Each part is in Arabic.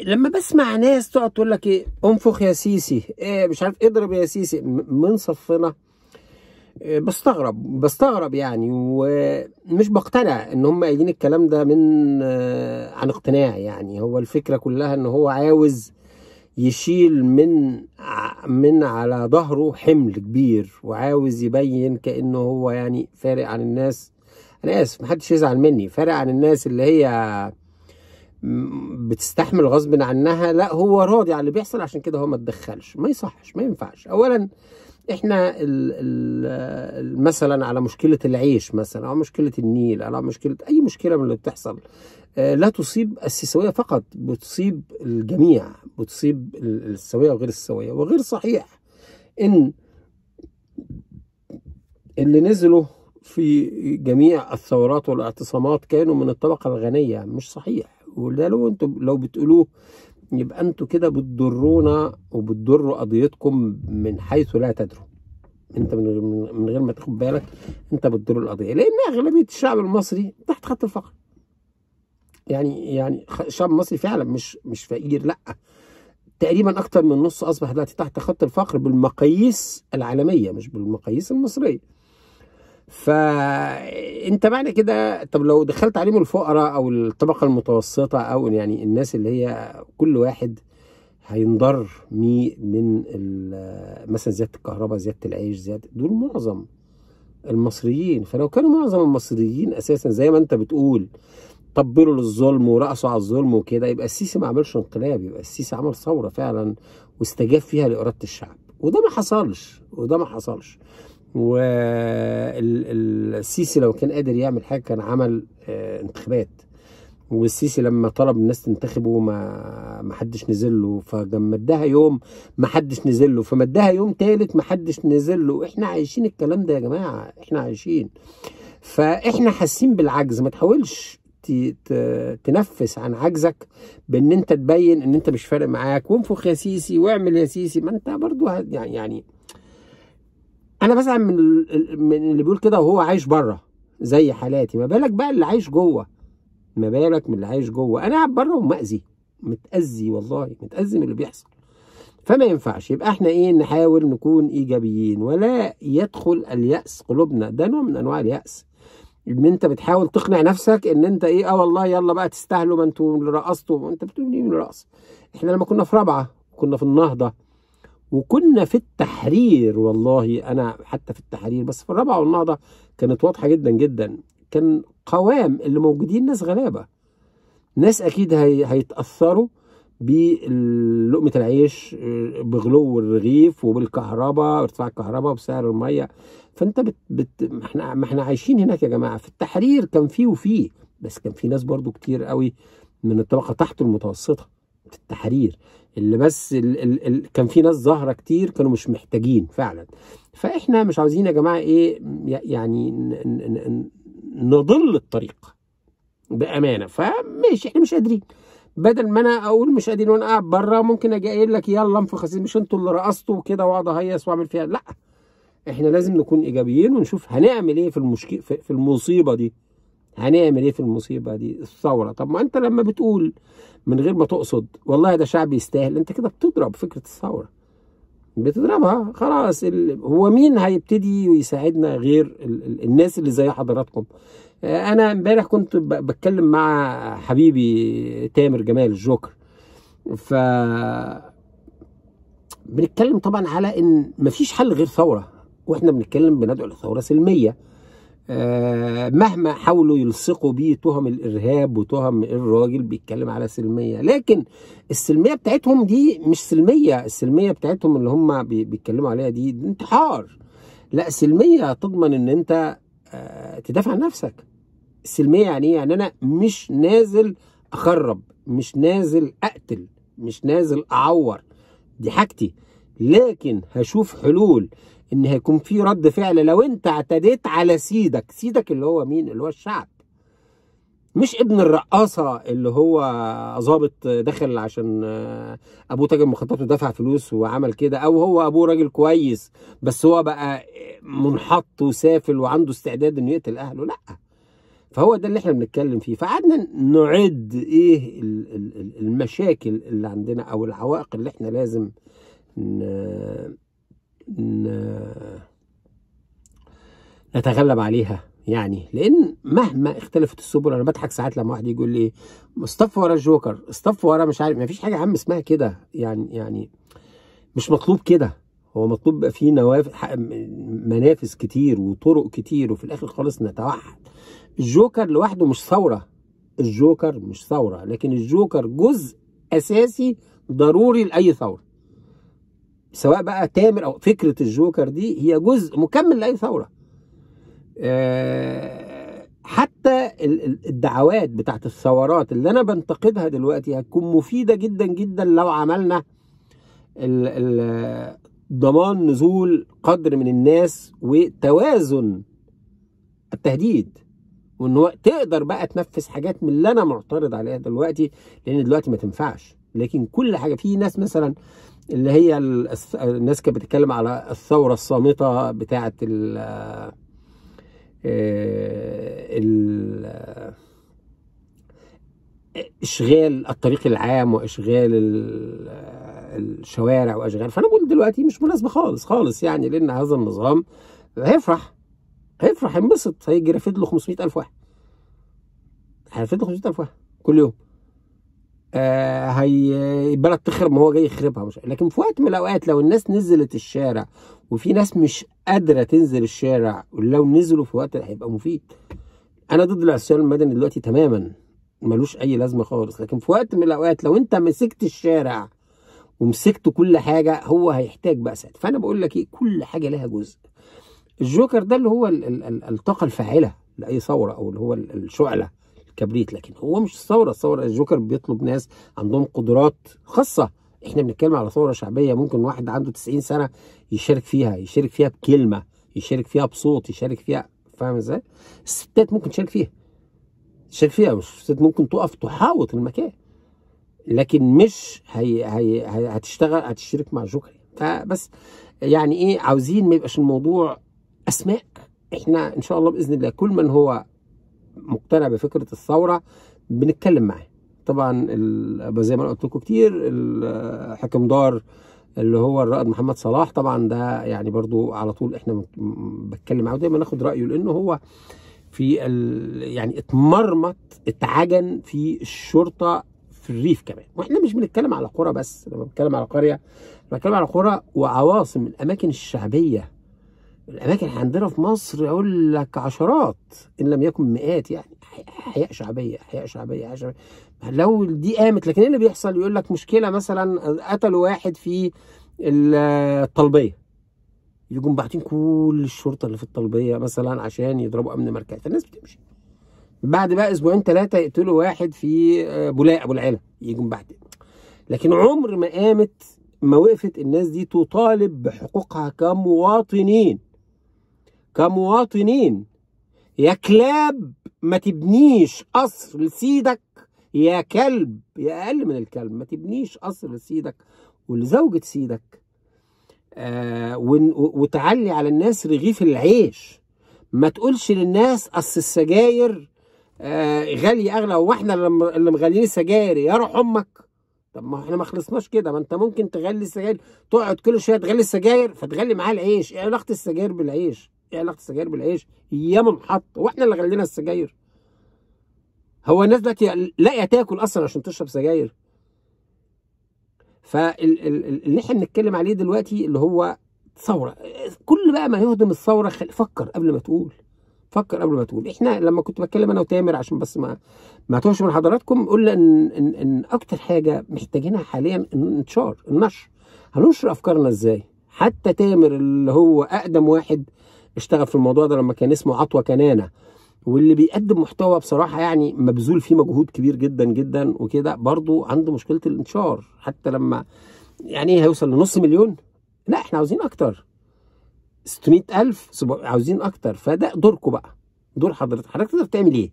لما بسمع ناس تقعد تقول لك ايه انفخ يا سيسي إيه مش عارف اضرب يا سيسي من صفنا إيه، بستغرب بستغرب يعني ومش بقتنع ان هم قايلين الكلام ده من آه، عن اقتناع يعني هو الفكره كلها ان هو عاوز يشيل من من على ظهره حمل كبير وعاوز يبين كانه هو يعني فارق عن الناس انا اسف محدش يزعل مني فارق عن الناس اللي هي بتستحمل غصب عنها لا هو راضي على اللي بيحصل عشان كده هو ما تدخلش ما يصحش ما ينفعش اولا احنا مثلا على مشكله العيش مثلا او مشكله النيل على مشكله اي مشكله من اللي بتحصل آه، لا تصيب السيسويه فقط بتصيب الجميع بتصيب السويه وغير السويه وغير صحيح ان اللي نزلوا في جميع الثورات والاعتصامات كانوا من الطبقه الغنيه مش صحيح وده لو انتم لو بتقولوه يبقى انتوا كده بتضرونا وبتضروا قضيتكم من حيث لا تدروا انت من غير من غير ما تاخد بالك انت بتضر القضيه لان اغلبيه الشعب المصري تحت خط الفقر يعني يعني الشعب المصري فعلا مش مش فقير لا تقريبا اكتر من نص اصبح دلوقتي تحت خط الفقر بالمقاييس العالميه مش بالمقاييس المصريه فانت معنى كده طب لو دخلت عليهم الفقراء او الطبقه المتوسطه او يعني الناس اللي هي كل واحد هينضر من مثلا زياده الكهرباء زياده العيش زياده دول معظم المصريين فلو كانوا معظم المصريين اساسا زي ما انت بتقول طبلوا للظلم ورقصوا على الظلم وكده يبقى السيسي ما عملش انقلاب يبقى السيسي عمل ثوره فعلا واستجاب فيها لاراده الشعب وده ما حصلش وده ما حصلش والسيسي لو كان قادر يعمل حاجه كان عمل آه، انتخابات والسيسي لما طلب الناس تنتخبه ما ما حدش نزل له اداها يوم ما حدش نزل له فمدها يوم ثالث ما حدش نزل له احنا عايشين الكلام ده يا جماعه احنا عايشين فاحنا حاسين بالعجز ما تحاولش تنفس عن عجزك بان انت تبين ان انت مش فارق معاك وانفخ يا سيسي واعمل يا سيسي ما انت برضو يعني يعني انا مثلا من من اللي بيقول كده وهو عايش بره زي حالاتي ما بالك بقى اللي عايش جوه ما بالك من اللي عايش جوه انا قاعد بره ومأذي متأذي والله متأذي من اللي بيحصل فما ينفعش يبقى احنا ايه نحاول نكون ايجابيين ولا يدخل اليأس قلوبنا ده نوع من انواع اليأس ان انت بتحاول تقنع نفسك ان انت ايه اه والله يلا بقى تستاهلوا ما انتوا اللي رقصتوا انت بتقول ايه من رقص احنا لما كنا في رابعه كنا في النهضه وكنا في التحرير والله انا حتى في التحرير بس في الرابعه والنهضه كانت واضحه جدا جدا كان قوام اللي موجودين ناس غلابه ناس اكيد هي هيتاثروا بلقمه العيش بغلو الرغيف وبالكهرباء ارتفاع الكهرباء وبسعر الميه فانت بت, بت... ما احنا ما احنا عايشين هناك يا جماعه في التحرير كان فيه وفيه بس كان في ناس برضو كتير قوي من الطبقه تحت المتوسطه في التحرير اللي بس ال ال ال كان في ناس ظاهره كتير كانوا مش محتاجين فعلا فاحنا مش عاوزين يا جماعه ايه يعني نضل الطريق بامانه فماشي احنا مش قادرين بدل ما انا اقول مش قادرين وانا قاعد بره ممكن اجي قايل لك يلا انفخ مش انتوا اللي رقصتوا وكده واقعد اهيص واعمل فيها لا احنا لازم نكون ايجابيين ونشوف هنعمل ايه في المشكله في المصيبه دي هنعمل ايه في المصيبه دي الثوره طب ما انت لما بتقول من غير ما تقصد والله ده شعب يستاهل انت كده بتضرب فكره الثوره بتضربها خلاص ال... هو مين هيبتدي ويساعدنا غير ال... ال... الناس اللي زي حضراتكم آه، انا امبارح كنت ب... بتكلم مع حبيبي تامر جمال الجوكر ف بنتكلم طبعا على ان مفيش حل غير ثوره واحنا بنتكلم بندعو لثوره سلميه آه، مهما حاولوا يلصقوا بيه تهم الارهاب وتهم الراجل بيتكلم على سلميه لكن السلميه بتاعتهم دي مش سلميه السلميه بتاعتهم اللي هم بيتكلموا عليها دي, انتحار لا سلميه تضمن ان انت آه، تدافع عن نفسك السلميه يعني ايه يعني انا مش نازل اخرب مش نازل اقتل مش نازل اعور دي حاجتي لكن هشوف حلول ان هيكون في رد فعل لو انت اعتديت على سيدك سيدك اللي هو مين اللي هو الشعب مش ابن الرقاصة اللي هو ظابط دخل عشان آه، ابوه تاجر مخطط ودفع فلوس وعمل كده او هو ابوه راجل كويس بس هو بقى منحط وسافل وعنده استعداد انه يقتل اهله لا فهو ده اللي احنا بنتكلم فيه فقعدنا نعد ايه المشاكل اللي عندنا او العوائق اللي احنا لازم نتغلب عليها يعني لان مهما اختلفت السبل انا بضحك ساعات لما واحد يقول لي اصطف ورا الجوكر اصطف ورا مش عارف ما فيش حاجه يا عم اسمها كده يعني يعني مش مطلوب كده هو مطلوب بقى في نوافذ منافس كتير وطرق كتير وفي الاخر خالص نتوحد الجوكر لوحده مش ثوره الجوكر مش ثوره لكن الجوكر جزء اساسي ضروري لاي ثوره سواء بقى تامر او فكره الجوكر دي هي جزء مكمل لاي ثوره آه، حتى الدعوات بتاعت الثورات اللي انا بنتقدها دلوقتي هتكون مفيده جدا جدا لو عملنا ضمان نزول قدر من الناس وتوازن التهديد وان هو تقدر بقى تنفذ حاجات من اللي انا معترض عليها دلوقتي لان دلوقتي ما تنفعش لكن كل حاجه في ناس مثلا اللي هي الناس كانت بتتكلم على الثوره الصامته بتاعه آه، ال اشغال الطريق العام واشغال الشوارع واشغال فانا بقول دلوقتي مش مناسبه خالص خالص يعني لان هذا النظام هيفرح هيفرح ينبسط هيجي رافد له 500000 واحد هيرافد له 500000 واحد كل يوم آه هي البلد تخرب ما هو جاي يخربها مش لكن في وقت من الاوقات لو الناس نزلت الشارع وفي ناس مش قادره تنزل الشارع ولو نزلوا في وقت هيبقى مفيد انا ضد العصيان المدني دلوقتي تماما ملوش اي لازمه خالص لكن في وقت من الاوقات لو انت مسكت الشارع ومسكت كل حاجه هو هيحتاج بقى ساعتها فانا بقول لك ايه كل حاجه لها جزء الجوكر ده اللي هو الطاقه الفاعله لاي ثوره او اللي هو الشعله كبريت لكن هو مش الثوره الثوره الجوكر بيطلب ناس عندهم قدرات خاصه احنا بنتكلم على ثوره شعبيه ممكن واحد عنده 90 سنه يشارك فيها يشارك فيها بكلمه يشارك فيها بصوت يشارك فيها فاهم ازاي الستات ممكن تشارك فيها تشارك فيها الستات ممكن تقف تحاوط المكان لكن مش هي هي هي هتشتغل هتشترك مع جوكر فبس يعني ايه عاوزين ما يبقاش الموضوع اسماء احنا ان شاء الله باذن الله كل من هو مقتنع بفكره الثوره بنتكلم معاه طبعا زي ما انا قلت لكم كتير دار اللي هو الرائد محمد صلاح طبعا ده يعني برضو على طول احنا بتكلم معاه ودايما ناخد رايه لانه هو في يعني اتمرمط اتعجن في الشرطه في الريف كمان واحنا مش بنتكلم على قرى بس لما بنتكلم على قريه بنتكلم على قرى وعواصم الاماكن الشعبيه الاماكن عندنا في مصر اقول لك عشرات ان لم يكن مئات يعني احياء شعبيه احياء شعبيه احياء شعبيه لو دي قامت لكن ايه اللي بيحصل يقول لك مشكله مثلا قتلوا واحد في الطلبيه يجوا باعتين كل الشرطه اللي في الطلبيه مثلا عشان يضربوا امن مركز فالناس بتمشي بعد بقى اسبوعين ثلاثه يقتلوا واحد في آه، بولاق ابو العلا يجوا مبعتين لكن عمر ما قامت ما وقفت الناس دي تطالب بحقوقها كمواطنين كمواطنين يا كلاب ما تبنيش قصر لسيدك يا كلب يا اقل من الكلب ما تبنيش قصر لسيدك ولزوجة سيدك آه وتعلي على الناس رغيف العيش ما تقولش للناس اصل السجاير آه غالية اغلى هو احنا اللي مغاليين السجاير يا روح امك طب ما احنا ما خلصناش كده ما انت ممكن تغلي السجاير تقعد كل شويه تغلي السجاير فتغلي معاه العيش ايه علاقه السجاير بالعيش ايه علاقه السجاير بالعيش يا منحط هو احنا اللي غلينا السجاير هو الناس دلوقتي لاقيه تاكل اصلا عشان تشرب سجاير فاللي احنا بنتكلم عليه دلوقتي اللي هو ثوره كل بقى ما يهدم الثوره خل... فكر قبل ما تقول فكر قبل ما تقول احنا لما كنت بتكلم انا وتامر عشان بس ما ما توش من حضراتكم قلنا ان ان, إن اكتر حاجه محتاجينها حاليا الانتشار النشر هننشر افكارنا ازاي حتى تامر اللي هو اقدم واحد اشتغل في الموضوع ده لما كان اسمه عطوه كنانه واللي بيقدم محتوى بصراحه يعني مبذول فيه مجهود كبير جدا جدا وكده برضه عنده مشكله الانتشار حتى لما يعني ايه هيوصل لنص مليون لا احنا عاوزين اكتر 600000 عاوزين اكتر فده دوركم بقى دور حضرتك حضرتك تقدر تعمل ايه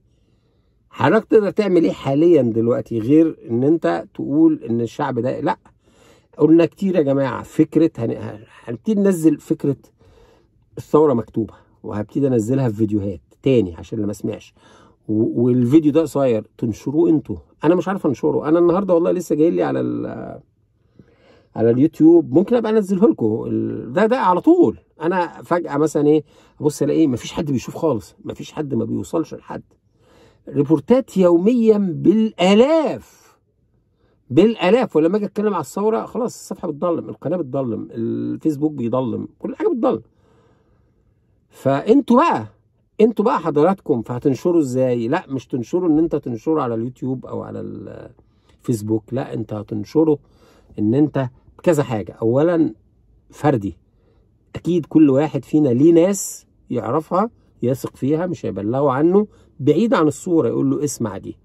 حضرتك تقدر تعمل ايه حاليا دلوقتي غير ان انت تقول ان الشعب ده لا قلنا كتير يا جماعه فكره هنبتدي ننزل فكره الثوره مكتوبه وهبتدي انزلها في فيديوهات تاني عشان اللي ما سمعش والفيديو ده قصير تنشروه انتوا انا مش عارف انشره انا النهارده والله لسه جاي لي على على اليوتيوب ممكن ابقى انزله لكم ده ده على طول انا فجاه مثلا ايه ابص الاقي مفيش حد بيشوف خالص مفيش حد ما بيوصلش لحد ريبورتات يوميا بالالاف بالالاف ولما اجي اتكلم على الثوره خلاص الصفحه بتضلم القناه بتضلم الفيسبوك بيضلم كل حاجه بتضلم فانتوا بقى انتوا بقى حضراتكم فهتنشروا ازاي لا مش تنشروا ان انت تنشره على اليوتيوب او على الفيسبوك لا انت هتنشره ان انت كذا حاجه اولا فردي اكيد كل واحد فينا ليه ناس يعرفها يثق فيها مش هيبلغوا عنه بعيد عن الصوره يقول له اسمع دي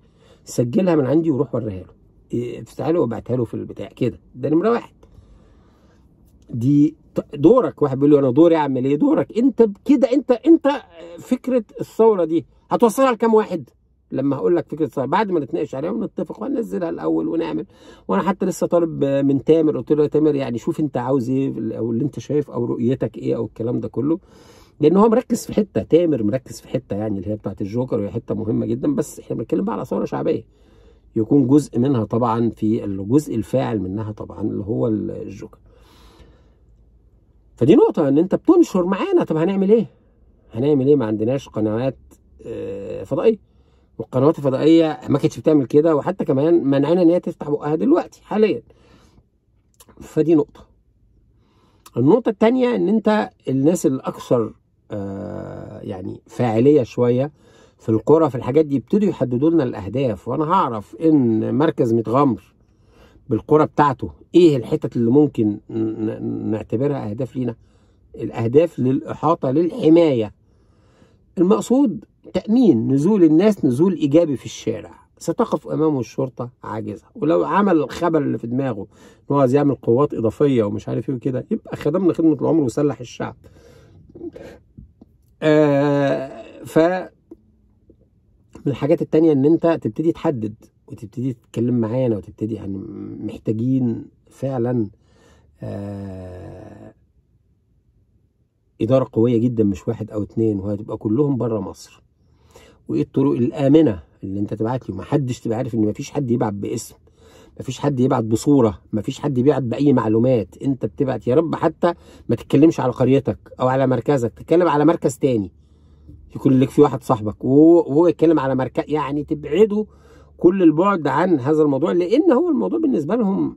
سجلها من عندي وروح وريها له إيه، افتحها له وابعتها له في البتاع كده ده نمره واحد دي دورك واحد بيقول له انا دوري اعمل ايه دورك انت كده انت انت فكره الثوره دي هتوصلها لكام واحد لما هقول لك فكره الثوره بعد ما نتناقش عليها ونتفق وننزلها الاول ونعمل وانا حتى لسه طالب من تامر قلت له يا تامر يعني شوف انت عاوز ايه او اللي انت شايف او رؤيتك ايه او الكلام ده كله لان هو مركز في حته تامر مركز في حته يعني اللي هي بتاعت الجوكر وهي حته مهمه جدا بس احنا بنتكلم بقى على ثوره شعبيه يكون جزء منها طبعا في الجزء الفاعل منها طبعا اللي هو الجوكر فدي نقطة إن أنت بتنشر معانا طب هنعمل إيه؟ هنعمل إيه ما عندناش قنوات آه، فضائية والقنوات الفضائية ما كانتش بتعمل كده وحتى كمان منعنا إن هي تفتح بقها دلوقتي حاليا فدي نقطة النقطة التانية إن أنت الناس الأكثر آه، يعني فاعلية شوية في القرى في الحاجات دي يبتدوا يحددوا لنا الأهداف وأنا هعرف إن مركز متغمر بالكرة بتاعته ايه الحتت اللي ممكن نعتبرها اهداف لينا الاهداف للاحاطة للحماية المقصود تأمين نزول الناس نزول ايجابي في الشارع ستقف امامه الشرطه عاجزه ولو عمل الخبل اللي في دماغه ان هو يعمل قوات اضافيه ومش عارف ايه وكده يبقى خدمنا خدمه العمر وسلح الشعب آه ف من الحاجات التانية ان انت تبتدي تحدد تبتدي تتكلم معانا وتبتدي يعني محتاجين فعلا آه إدارة قوية جدا مش واحد أو اتنين وهتبقى كلهم بره مصر وإيه الطرق الآمنة اللي أنت تبعت لي ومحدش تبقى عارف إن مفيش حد يبعت باسم مفيش حد يبعت بصورة مفيش حد يبعت بأي معلومات أنت بتبعت يا رب حتى ما تتكلمش على قريتك أو على مركزك تتكلم على مركز تاني يكون لك في واحد صاحبك وهو يتكلم على مركز يعني تبعده كل البعد عن هذا الموضوع لان هو الموضوع بالنسبه لهم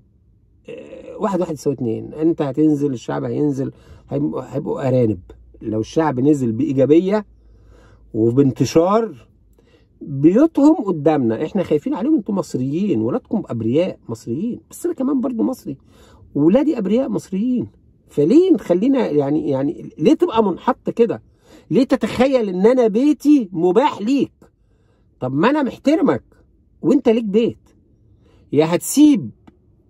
آه، واحد واحد يساوي اتنين انت هتنزل الشعب هينزل هيبقوا ارانب لو الشعب نزل بايجابيه وبانتشار بيوتهم قدامنا احنا خايفين عليهم انتم مصريين ولادكم ابرياء مصريين بس انا كمان برضو مصري ولادي ابرياء مصريين فليه نخلينا يعني يعني ليه تبقى منحط كده ليه تتخيل ان انا بيتي مباح ليك طب ما انا محترمك وانت ليك بيت يا هتسيب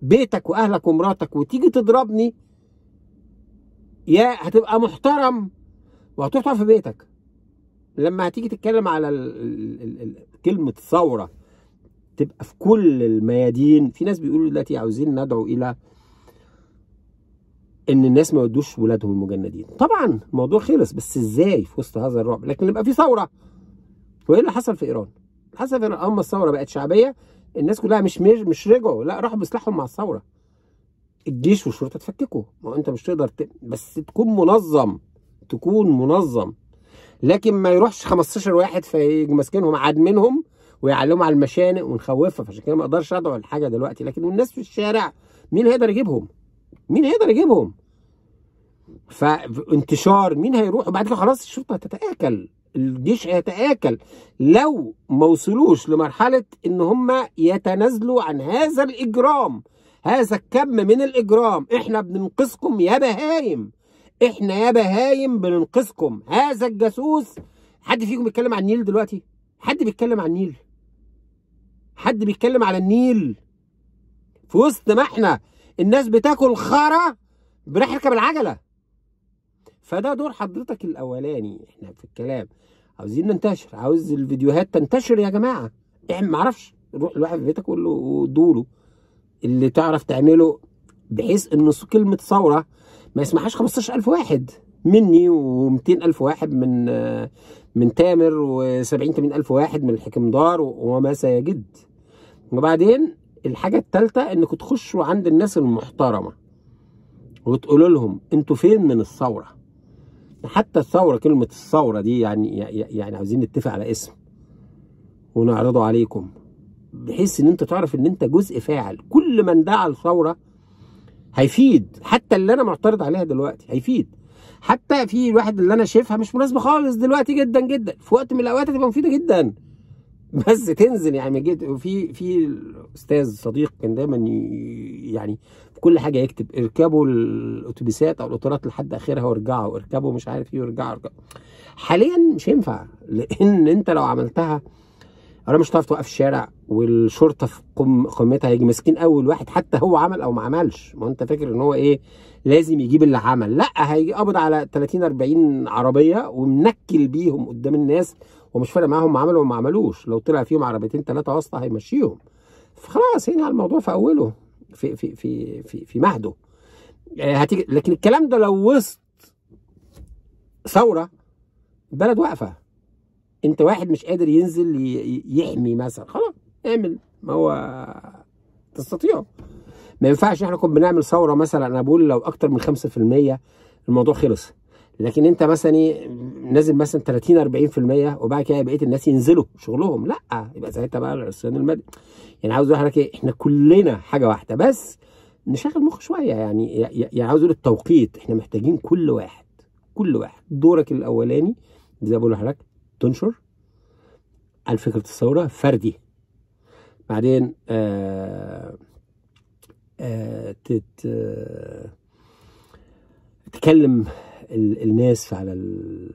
بيتك واهلك ومراتك وتيجي تضربني يا هتبقى محترم وهتقطع في بيتك لما هتيجي تتكلم على كلمه ثوره تبقى في كل الميادين في ناس بيقولوا دلوقتي عاوزين ندعو الى ان الناس ما يودوش ولادهم المجندين طبعا الموضوع خلص بس ازاي في وسط هذا الرعب لكن يبقى في ثوره وايه اللي حصل في ايران حسب اما الثوره بقت شعبيه الناس كلها مش مش, مش رجعوا لا راحوا بسلاحهم مع الثوره الجيش والشرطه تفككوا ما انت مش تقدر ت... بس تكون منظم تكون منظم لكن ما يروحش 15 واحد فيجي ماسكينهم عاد منهم ويعلموا على المشانق ونخوفها فعشان كده ما اقدرش ادعو لحاجه دلوقتي لكن والناس في الشارع مين هيقدر يجيبهم؟ مين هيقدر يجيبهم؟ فانتشار مين هيروح وبعد كده خلاص الشرطه هتتاكل الجيش هيتآكل لو ما وصلوش لمرحلة إن هم يتنازلوا عن هذا الإجرام هذا الكم من الإجرام إحنا بننقذكم يا بهايم إحنا يا بهايم بننقذكم هذا الجاسوس حد فيكم بيتكلم عن النيل دلوقتي حد بيتكلم عن النيل حد بيتكلم على النيل في وسط ما احنا الناس بتاكل خرا بنركب العجله فده دور حضرتك الاولاني احنا في الكلام عاوزين ننتشر عاوز الفيديوهات تنتشر يا جماعه احنا معرفش روح لواحد في بيتك وقول له دوله اللي تعرف تعمله بحيث ان كلمه ثوره ما يسمعهاش 15000 واحد مني و ألف واحد من من تامر و70 80000 واحد من الحكمدار وما سيجد وبعدين الحاجه الثالثه انكم تخشوا عند الناس المحترمه وتقولوا لهم انتوا فين من الثوره حتى الثورة كلمة الثورة دي يعني يعني عاوزين نتفق على اسم ونعرضه عليكم بحيث ان انت تعرف ان انت جزء فاعل كل من دعا الثورة هيفيد حتى اللي انا معترض عليها دلوقتي هيفيد حتى في واحد اللي انا شايفها مش مناسبه خالص دلوقتي جدا جدا في وقت من الاوقات هتبقى مفيده جدا بس تنزل يعني جيت في في استاذ صديق كان دايما يعني كل حاجه يكتب اركبوا الاتوبيسات او القطارات لحد اخرها وارجعوا اركبوا مش عارف ايه وارجعوا اركبوا. حاليا مش هينفع لان انت لو عملتها انا مش هتعرف توقف الشارع والشرطه في قم قمتها هيجي ماسكين اول واحد حتى هو عمل او ما عملش ما انت فاكر ان هو ايه لازم يجيب اللي عمل لا هيجي قبض على 30 40 عربيه ومنكل بيهم قدام الناس ومش فارق معاهم عملوا وما عملوش لو طلع فيهم عربيتين ثلاثه واسطه هيمشيهم فخلاص هنا الموضوع في اوله في في في في, في مهده آه، هتيجي لكن الكلام ده لو وسط ثوره بلد واقفه انت واحد مش قادر ينزل يحمي مثلا خلاص اعمل ما هو تستطيعه ما ينفعش احنا كنا بنعمل ثوره مثلا انا بقول لو اكتر من 5% الموضوع خلص لكن انت مثلا ايه، نازل مثلا 30 40% وبعد كده بقيه الناس ينزلوا شغلهم لا يبقى ساعتها بقى العصيان المدني يعني عاوز اقول لحضرتك إيه، احنا كلنا حاجه واحده بس نشغل مخ شويه يعني يعني عاوز اقول التوقيت احنا محتاجين كل واحد كل واحد دورك الاولاني زي ما بقول لحضرتك تنشر الفكرة الثوره فردي بعدين آه آه تت آه تتكلم الناس على ال...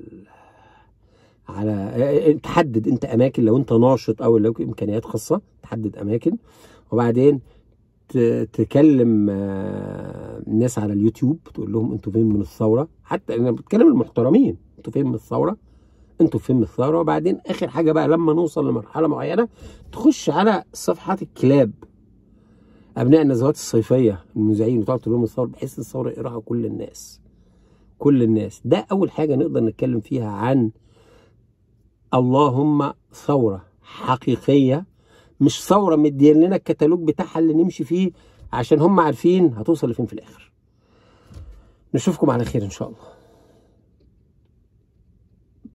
على تحدد انت اماكن لو انت ناشط او لو امكانيات خاصه تحدد اماكن وبعدين تكلم آه، الناس على اليوتيوب تقول لهم انتوا فين من الثوره حتى انا بتكلم المحترمين انتوا فين من الثوره انتوا فين من الثوره وبعدين اخر حاجه بقى لما نوصل لمرحله معينه تخش على صفحات الكلاب ابناء النزوات الصيفيه المذيعين وتقعد تقول لهم الثوره بحيث الثوره يقراها كل الناس كل الناس ده أول حاجة نقدر نتكلم فيها عن اللهم ثورة حقيقية مش ثورة مدين لنا الكتالوج بتاعها اللي نمشي فيه عشان هم عارفين هتوصل لفين في الآخر نشوفكم على خير إن شاء الله